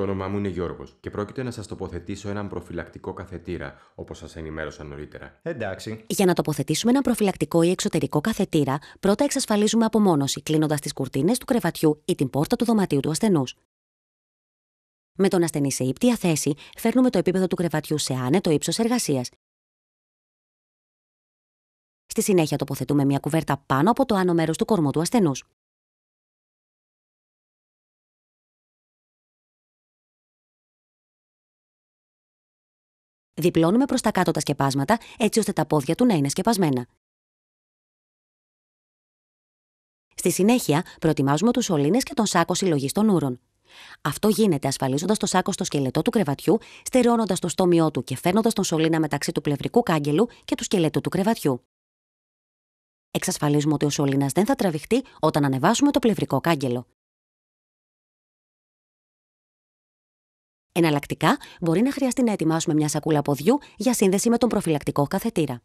Το όνομά μου είναι Γιώργος και πρόκειται να σας τοποθετήσω έναν προφυλακτικό καθετήρα, όπως σας ενημέρωσα νωρίτερα. Εντάξει. Για να τοποθετήσουμε έναν προφυλακτικό ή εξωτερικό καθετήρα, πρώτα εξασφαλίζουμε απομόνωση, κλείνοντας τις κουρτίνες του κρεβατιού ή την πόρτα του δωματίου του ασθενούς. Με τον ασθενή σε ύπτια θέση, φέρνουμε το επίπεδο του κρεβατιού σε άνετο ύψος εργασίας. Στη συνέχεια τοποθετούμε μια κουβέρτα πάνω από το άνω μέρος του κορμού του ασθενούς. διπλώνουμε προς τα κάτω τα σκεπάσματα έτσι ώστε τα πόδια του να είναι σκεπασμένα. Στη συνέχεια, προετοιμάζουμε τους σωλήνες και τον σάκο συλλογής των ούρων. Αυτό γίνεται ασφαλίζοντας το σάκο στο σκελετό του κρεβατιού, στερεώνοντα το στόμιό του και φέρνοντας τον σωλήνα μεταξύ του πλευρικού κάγκελου και του σκελετού του κρεβατιού. Εξασφαλίζουμε ότι ο σωλήνας δεν θα τραβηχτεί όταν ανεβάσουμε το πλευρικό κάγκελο. Εναλλακτικά, μπορεί να χρειαστεί να ετοιμάσουμε μια σακούλα ποδιού για σύνδεση με τον προφυλακτικό καθετήρα.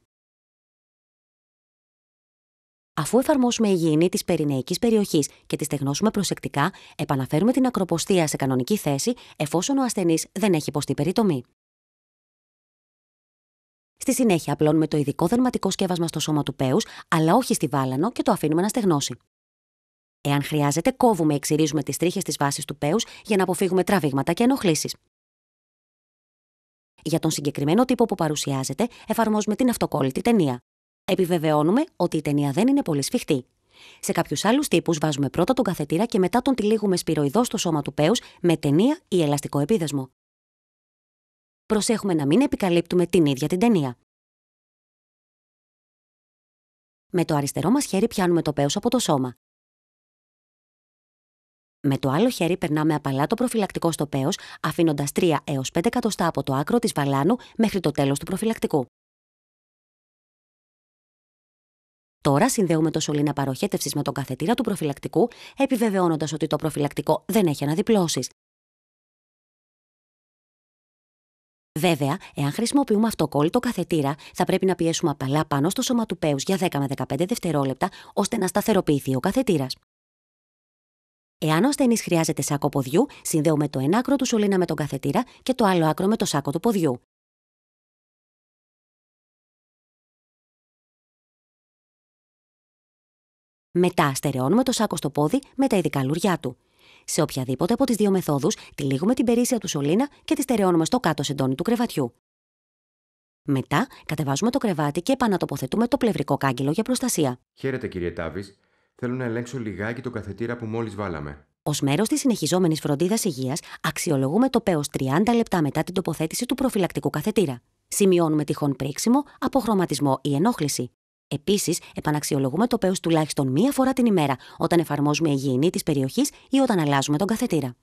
Αφού εφαρμόσουμε υγιεινή της περινεϊκή περιοχής και τη στεγνώσουμε προσεκτικά, επαναφέρουμε την ακροποστία σε κανονική θέση εφόσον ο ασθενής δεν έχει υποστεί περιτομή. Στη συνέχεια, απλώνουμε το ειδικό δερματικό σκεύασμα στο σώμα του πέους, αλλά όχι στη βάλανο και το αφήνουμε να στεγνώσει. Εάν χρειάζεται, κόβουμε ή εξηρίζουμε τις τρίχες της βάσης του πέους για να αποφύγουμε τραβήγματα και ενοχλήσεις. Για τον συγκεκριμένο τύπο που παρουσιάζεται, εφαρμόζουμε την αυτοκόλλητη ταινία. Επιβεβαιώνουμε ότι η ταινία δεν είναι πολύ σφιχτή. Σε κάποιους άλλους τύπους, βάζουμε πρώτα τον καθετήρα και μετά τον τυλίγουμε σπυροειδό στο σώμα του πέους με ταινία ή ελαστικό επίδεσμο. Προσέχουμε να μην επικαλύπτουμε την ίδια την ταινία. Με το αριστερό μας χέρι πιάνουμε το πέος από το σώμα. Με το άλλο χέρι περνάμε απαλά το προφυλακτικό στο πέος, αφήνοντας 3 έω 5 εκατοστά από το άκρο της βαλάνου μέχρι το τέλος του προφυλακτικού. Τώρα συνδέουμε το σωλήνα παροχέτευσης με τον καθετήρα του προφυλακτικού, επιβεβαιώνοντας ότι το προφυλακτικό δεν έχει αναδιπλώσεις. Βέβαια, εάν χρησιμοποιούμε αυτοκόλλητο καθετήρα, θα πρέπει να πιέσουμε απαλά πάνω στο σώμα του πέους για 10 με 15 δευτερόλεπτα, ώστε να σταθεροποιηθεί ο καθετήρας. Εάν ο ασθενής χρειάζεται σάκο ποδιού, συνδέουμε το ένα άκρο του σωλήνα με τον καθετήρα και το άλλο άκρο με το σάκο του ποδιού. Μετά στερεώνουμε το σάκο στο πόδι με τα ειδικά λουριά του. Σε οποιαδήποτε από τις δύο μεθόδους, τυλίγουμε την περίσσια του σωλήνα και τη στερεώνουμε στο κάτω σεντόνι του κρεβατιού. Μετά, κατεβάζουμε το κρεβάτι και επανατοποθετούμε το πλευρικό κάγκελο για προστασία. Χαίρετε, κύριε Τάβης θέλω να ελέγξω λιγάκι το καθετήρα που μόλις βάλαμε. Ως μέρος της συνεχιζόμενης φροντίδας υγείας, αξιολογούμε το ΠΕΟΣ 30 λεπτά μετά την τοποθέτηση του προφυλακτικού καθετήρα. Σημειώνουμε τυχόν πρίξιμο, αποχρωματισμό ή ενόχληση. Επίσης, επαναξιολογούμε το ΠΕΟΣ τουλάχιστον μία φορά την ημέρα, όταν εφαρμόζουμε υγιεινή της περιοχής ή όταν αλλάζουμε τον καθετήρα.